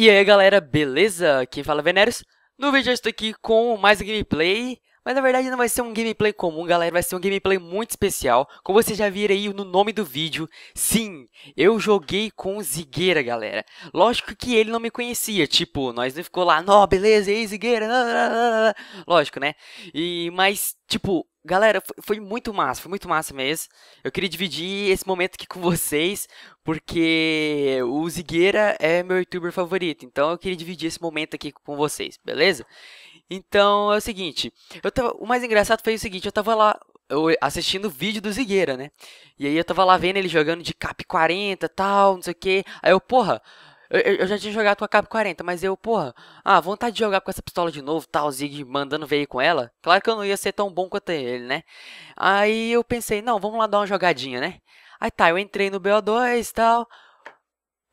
E aí galera, beleza? Quem fala é Veneros? No vídeo eu estou aqui com mais gameplay mas na verdade não vai ser um gameplay comum, galera, vai ser um gameplay muito especial. Como vocês já viram aí no nome do vídeo, sim, eu joguei com o Zigueira, galera. Lógico que ele não me conhecia, tipo, nós não ficou lá, não, beleza, aí Zigueira, lógico, né? E, mas, tipo, galera, foi, foi, muito massa, foi muito massa mesmo. Eu queria dividir esse momento aqui com vocês, porque o Zigueira é meu youtuber favorito, então eu queria dividir esse momento aqui com vocês, beleza? Então é o seguinte, eu tava, o mais engraçado foi o seguinte, eu tava lá eu assistindo o vídeo do Zigueira, né? E aí eu tava lá vendo ele jogando de cap 40 tal, não sei o que. Aí eu, porra, eu, eu, já tinha jogado com a cap 40, mas eu, porra, ah, vontade de jogar com essa pistola de novo tal, Zig mandando veio com ela. Claro que eu não ia ser tão bom quanto ele, né? Aí eu pensei, não, vamos lá dar uma jogadinha, né? Aí tá, eu entrei no BO2 e tal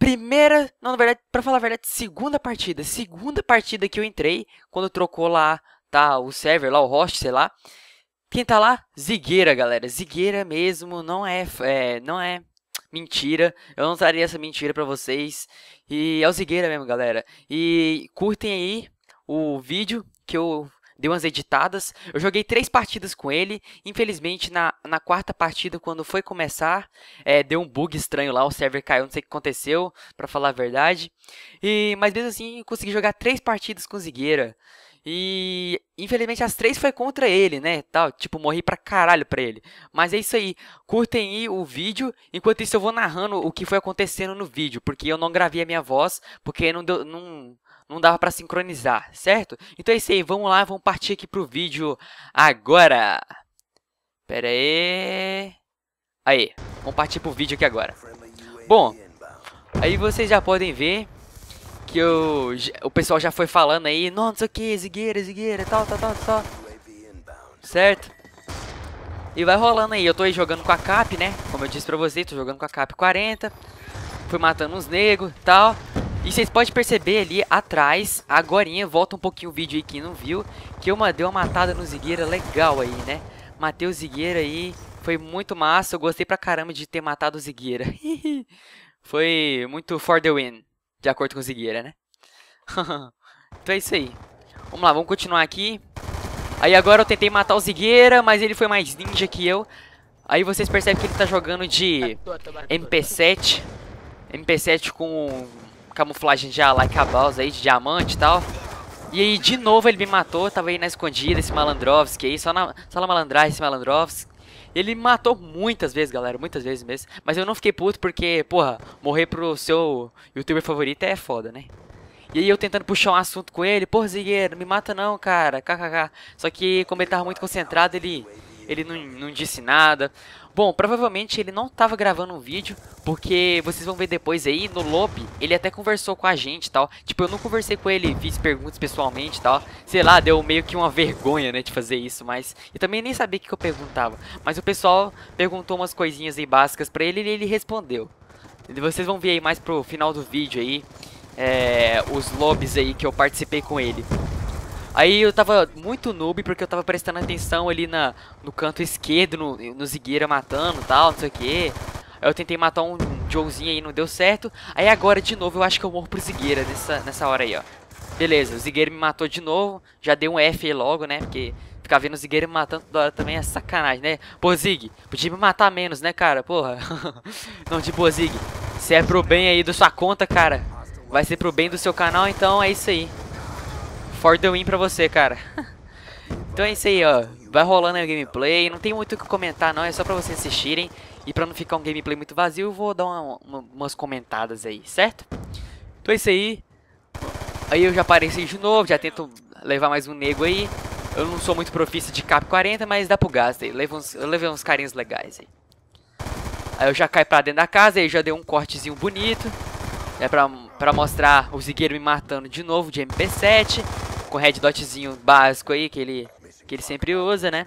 primeira, não, na verdade, para falar a verdade, segunda partida, segunda partida que eu entrei, quando trocou lá, tá, o server lá, o host, sei lá. Quem tá lá? Zigueira, galera. Zigueira mesmo, não é, é não é mentira. Eu não estaria essa mentira para vocês. E é o Zigueira mesmo, galera. E curtem aí o vídeo que eu deu umas editadas. Eu joguei três partidas com ele. Infelizmente, na, na quarta partida, quando foi começar, é, deu um bug estranho lá. O server caiu, não sei o que aconteceu, para falar a verdade. E, mas mesmo assim, consegui jogar três partidas com Zigueira. E infelizmente as três foi contra ele, né? Tal, tipo, morri pra caralho pra ele. Mas é isso aí. Curtem aí o vídeo. Enquanto isso, eu vou narrando o que foi acontecendo no vídeo. Porque eu não gravei a minha voz. Porque não deu. Não, não dava para sincronizar, certo? Então é isso aí, vamos lá, vamos partir aqui pro vídeo agora. Pera aí. Aí, vamos partir pro vídeo aqui agora. Bom, aí vocês já podem ver que eu, o pessoal já foi falando aí, não, não sei o que, zigueira, zigueira, tal, tal, tal, tal. Certo? E vai rolando aí, eu tô aí jogando com a cap, né? Como eu disse pra vocês, tô jogando com a cap 40. Fui matando uns negros e tal. E vocês podem perceber ali atrás, agora, volta um pouquinho o vídeo aí quem não viu, que eu mandei uma matada no Zigueira legal aí, né? Matei o Zigueira aí, foi muito massa, eu gostei pra caramba de ter matado o Zigueira. foi muito for the win, de acordo com o Zigueira, né? então é isso aí. Vamos lá, vamos continuar aqui. Aí agora eu tentei matar o Zigueira, mas ele foi mais ninja que eu. Aí vocês percebem que ele tá jogando de MP7. MP7 com camuflagem de a boss aí, de diamante e tal. E aí, de novo, ele me matou. Tava aí na escondida, esse Malandrovski aí, só na, só na malandragem, esse Malandrovski. Ele me matou muitas vezes, galera, muitas vezes mesmo. Mas eu não fiquei puto porque, porra, morrer pro seu youtuber favorito é foda, né? E aí eu tentando puxar um assunto com ele, porra, Zigueiro, me mata não, cara, kkk. Só que como ele tava muito concentrado, ele, ele não, não disse nada. Bom, provavelmente ele não estava gravando um vídeo, porque vocês vão ver depois aí, no lobby, ele até conversou com a gente e tal. Tipo, eu não conversei com ele, fiz perguntas pessoalmente e tal. Sei lá, deu meio que uma vergonha, né, de fazer isso, mas... Eu também nem sabia o que eu perguntava. Mas o pessoal perguntou umas coisinhas aí básicas pra ele e ele respondeu. Vocês vão ver aí mais pro final do vídeo aí, é, os lobbies aí que eu participei com ele. Aí eu tava muito noob porque eu tava prestando atenção ali na, no canto esquerdo, no, no Zigueira matando e tal, não sei o que. Aí eu tentei matar um Joezinho aí, não deu certo. Aí agora, de novo, eu acho que eu morro pro Zigueira nessa, nessa hora aí, ó. Beleza, o Zigueira me matou de novo. Já dei um F aí logo, né? Porque ficar vendo o Zigueira me matando toda hora também é sacanagem, né? Pô, Zig, podia me matar menos, né, cara? Porra. não, de tipo, boa, Zig. Se é pro bem aí da sua conta, cara. Vai ser pro bem do seu canal, então é isso aí. For the win pra você, cara. então é isso aí, ó. Vai rolando aí o gameplay. Não tem muito o que comentar, não. É só pra vocês assistirem. E pra não ficar um gameplay muito vazio, eu vou dar uma, uma, umas comentadas aí, certo? Então é isso aí. Aí eu já apareci de novo, já tento levar mais um nego aí. Eu não sou muito profissa de cap 40, mas dá pro gasto aí. Levo uns, eu levei uns carinhos legais aí. Aí eu já caí pra dentro da casa, aí já dei um cortezinho bonito. É pra Pra mostrar o Zigueiro me matando de novo de MP7. Com red dotzinho básico aí, que ele, que ele sempre usa, né?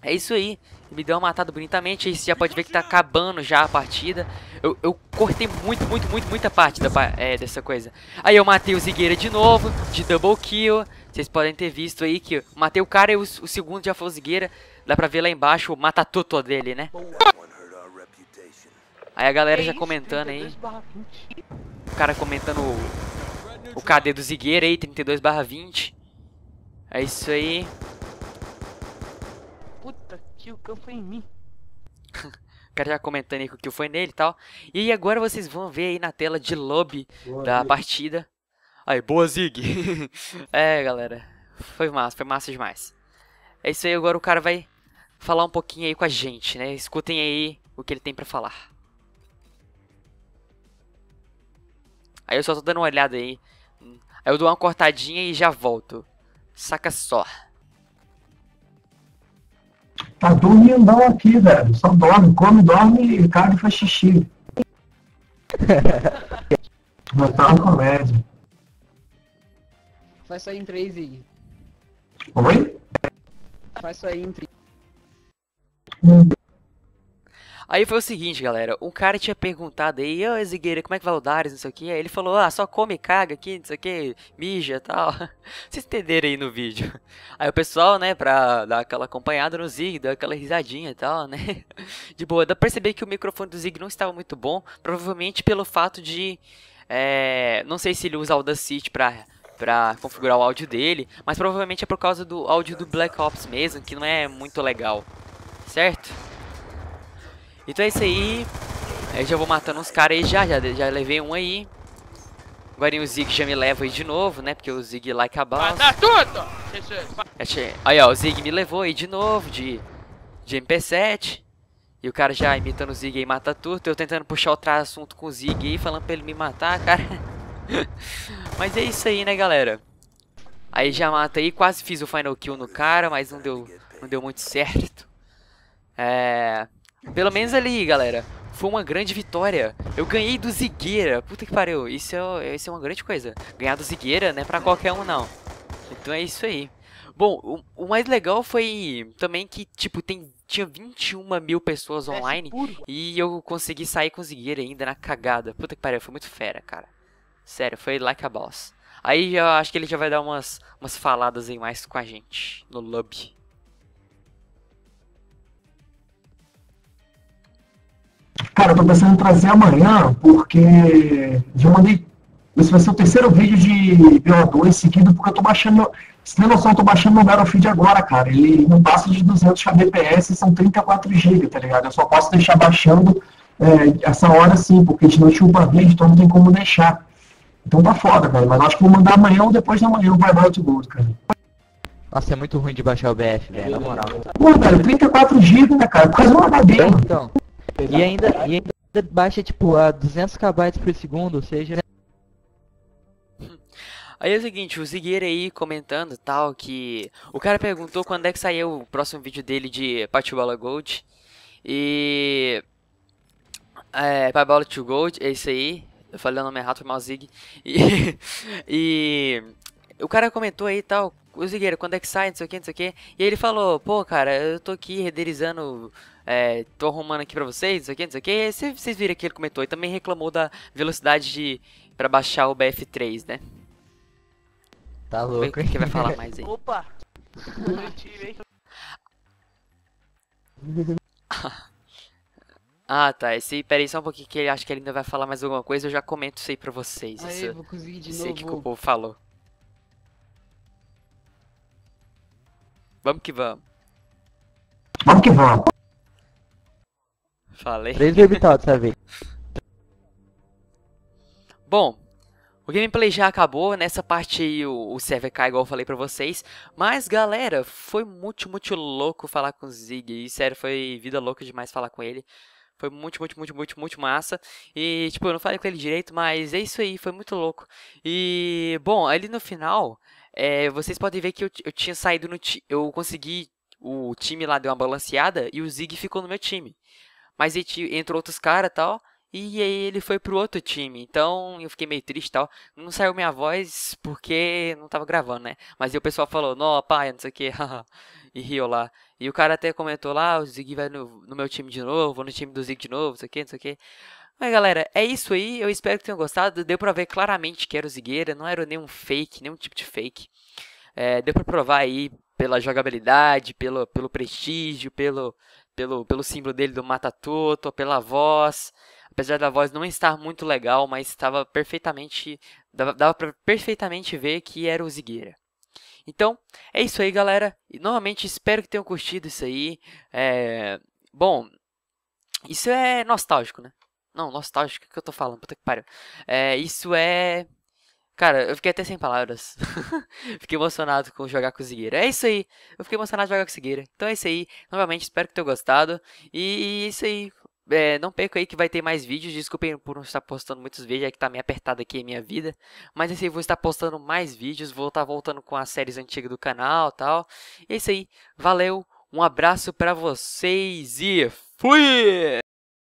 É isso aí. Me deu uma matada bonitamente. Aí você já pode ver que tá acabando já a partida. Eu, eu cortei muito, muito, muito, muita parte da, é, dessa coisa. Aí eu matei o Zigueira de novo, de double kill. Vocês podem ter visto aí que eu matei o cara e o, o segundo já foi o Zigueira. Dá pra ver lá embaixo o matatoto dele, né? Aí a galera é já comentando aí o cara comentando o, o KD do Zigueira aí, 32 barra 20. É isso aí. Puta que o campo foi em mim. o cara já comentando aí que o que foi nele e tal. E agora vocês vão ver aí na tela de lobby boa da partida. Aí, boa Zig! é, galera. Foi massa, foi massa demais. É isso aí, agora o cara vai falar um pouquinho aí com a gente, né? Escutem aí o que ele tem para falar. Aí eu só tô dando uma olhada aí. Aí eu dou uma cortadinha e já volto. Saca só. Tá dormindo aqui, velho. Só dorme, come, dorme e cara faz xixi. Tá uma comédia. Faz isso aí em 3, Zig. Oi? Faz isso aí em 3. Aí foi o seguinte, galera. O cara tinha perguntado aí, ô oh, Zigueira, como é que vai o Darius, não sei o que. Aí ele falou, ah, só come caga aqui, não sei o que, mija e tal. Vocês entenderam aí no vídeo. Aí o pessoal, né, pra dar aquela acompanhada no Zig, dar aquela risadinha e tal, né. De boa, dá pra perceber que o microfone do Zig não estava muito bom, provavelmente pelo fato de... É, não sei se ele usa Audacity pra para configurar o áudio dele, mas provavelmente é por causa do áudio do Black Ops mesmo, que não é muito legal, certo? Então é isso aí. Aí já vou matando uns caras aí já, já, já levei um aí. Agora o Zig já me leva aí de novo, né? Porque o Zig lá acabou. Matar tudo! Aí ó, o Zig me levou aí de novo de, de MP7. E o cara já imitando o Zig aí mata tudo. Eu tentando puxar outro assunto com o Zig aí, falando pra ele me matar, cara. mas é isso aí, né, galera? Aí já mata aí, quase fiz o final kill no cara, mas não deu, não deu muito certo. É... Pelo menos ali, galera. Foi uma grande vitória. Eu ganhei do Zigueira. Puta que pariu. Isso é, isso é uma grande coisa. Ganhar do Zigueira não é pra qualquer um, não. Então é isso aí. Bom, o, o mais legal foi também que, tipo, tem, tinha 21 mil pessoas online e eu consegui sair com o Zigueira ainda na cagada. Puta que pariu, foi muito fera, cara. Sério, foi like a boss. Aí eu acho que ele já vai dar umas, umas faladas aí mais com a gente no lobby. Cara, eu tô pensando em trazer amanhã, porque já mandei. Esse vai ser o terceiro vídeo de BO2 seguido, porque eu tô baixando. se tem noção, eu tô baixando meu Battlefield agora, cara. Ele não passa de 200 kbps, são 34 GB, tá ligado? Eu só posso deixar baixando é, essa hora sim, porque senão chupa vídeo, então não tem como deixar. Então tá foda, cara. Mas acho que vou mandar amanhã ou depois da manhã o Bye to Gold, cara. Nossa, é muito ruim de baixar o BF, velho, na moral. Pô, velho, 34 GB, né, cara? causa um HD. Então. então. E ainda, e ainda baixa tipo a 200 KB por segundo, ou seja. Né? Aí é o seguinte, o Zigueira aí comentando tal que o cara perguntou quando é que saiu o próximo vídeo dele de Patibola Gold e é, Patibola to Gold, é isso aí. Eu falei o nome errado, foi mal Zig. E, e o cara comentou aí tal o Zigueira, quando é que sai, não sei o que, não sei o que. E ele falou, pô, cara, eu tô aqui renderizando, é, tô arrumando aqui pra vocês, não sei o que, não sei o que. Vocês viram que ele comentou e também reclamou da velocidade de pra baixar o BF3, né? Tá louco, hein? Quem vai falar mais aí? Opa! ah, tá. Esse, aí só um pouquinho que ele acha que ele ainda vai falar mais alguma coisa, eu já comento isso aí pra vocês. Aê, isso, vou de isso novo. que o povo falou. Vamos que vamos. Vamos que vamos. Falei. Três orbital dessa vez. Bom, o gameplay já acabou, nessa parte aí o, o server cai igual eu falei pra vocês. Mas galera, foi muito, muito louco falar com o Zig. sério, foi vida louca demais falar com ele. Foi muito, muito, muito, muito, muito massa. E, tipo, eu não falei com ele direito, mas é isso aí, foi muito louco. E, bom, ali no final, é, vocês podem ver que eu, eu tinha saído no Eu consegui. O time lá deu uma balanceada e o Zig ficou no meu time. Mas entrou outros caras e tal. E aí ele foi pro outro time. Então eu fiquei meio triste e tal. Não saiu minha voz porque não tava gravando, né? Mas aí o pessoal falou, não, pai, não sei o que. e riu lá. E o cara até comentou lá, ah, o Zig vai no, no meu time de novo, vou no time do Zig de novo, não sei o que, não sei o que. Mas galera, é isso aí. Eu espero que tenham gostado. Deu pra ver claramente que era o Zigueira, não era nenhum fake, nenhum tipo de fake. É, deu pra provar aí pela jogabilidade, pelo, pelo prestígio, pelo, pelo, pelo símbolo dele do Mata Toto, pela voz. Apesar da voz não estar muito legal, mas estava perfeitamente. Dava, dava pra perfeitamente ver que era o Zigueira. Então, é isso aí, galera. E novamente espero que tenham curtido isso aí. É... Bom, isso é nostálgico, né? Não, nostálgico, o que eu tô falando? Puta que pariu. É, isso é. Cara, eu fiquei até sem palavras. fiquei emocionado com jogar com o Zigueira. É isso aí. Eu fiquei emocionado jogar com o Zigueira. Então é isso aí. Novamente, espero que tenham gostado. E, e é isso aí. É, não perca aí que vai ter mais vídeos. Desculpem por não estar postando muitos vídeos, é que tá meio apertado aqui a minha vida. Mas é isso aí, vou estar postando mais vídeos. Vou estar voltando com as séries antigas do canal e tal. E é isso aí. Valeu, um abraço pra vocês e fui!